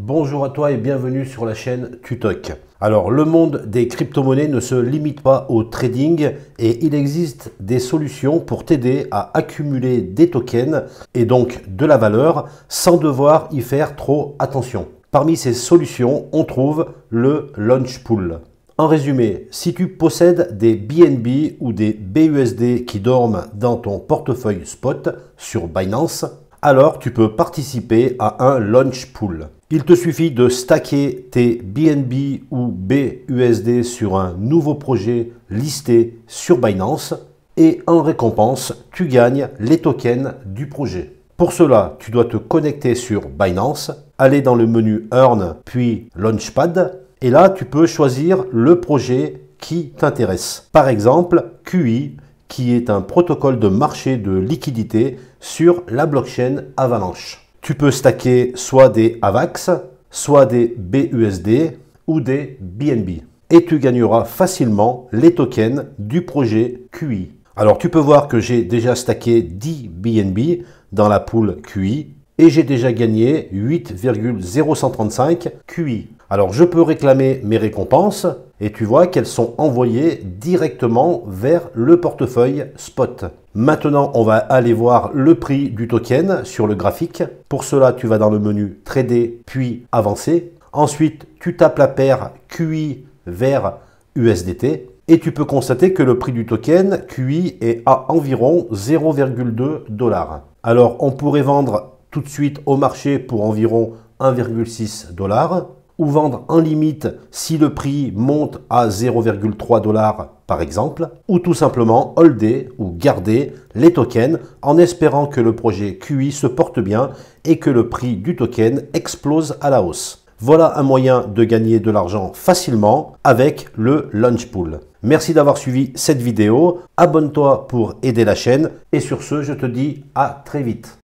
Bonjour à toi et bienvenue sur la chaîne Tutoc. Alors le monde des crypto-monnaies ne se limite pas au trading et il existe des solutions pour t'aider à accumuler des tokens et donc de la valeur sans devoir y faire trop attention. Parmi ces solutions, on trouve le Launch Pool. En résumé, si tu possèdes des BNB ou des BUSD qui dorment dans ton portefeuille spot sur Binance, alors tu peux participer à un launch pool. Il te suffit de stacker tes BNB ou BUSD sur un nouveau projet listé sur Binance et en récompense, tu gagnes les tokens du projet. Pour cela, tu dois te connecter sur Binance, aller dans le menu Earn puis Launchpad et là, tu peux choisir le projet qui t'intéresse. Par exemple, QI qui est un protocole de marché de liquidité sur la blockchain Avalanche tu peux stacker soit des AVAX, soit des BUSD ou des BNB. Et tu gagneras facilement les tokens du projet QI. Alors tu peux voir que j'ai déjà stacké 10 BNB dans la poule QI et j'ai déjà gagné 8,0135 QI. Alors je peux réclamer mes récompenses et tu vois qu'elles sont envoyées directement vers le portefeuille spot. Maintenant, on va aller voir le prix du token sur le graphique. Pour cela, tu vas dans le menu Trader puis Avancer. Ensuite, tu tapes la paire QI vers USDT et tu peux constater que le prix du token QI est à environ 0,2 dollars. Alors, on pourrait vendre tout de suite au marché pour environ 1,6 dollars ou vendre en limite si le prix monte à 0,3 dollars par exemple, ou tout simplement holder ou garder les tokens en espérant que le projet QI se porte bien et que le prix du token explose à la hausse. Voilà un moyen de gagner de l'argent facilement avec le Launch Pool. Merci d'avoir suivi cette vidéo, abonne-toi pour aider la chaîne et sur ce je te dis à très vite.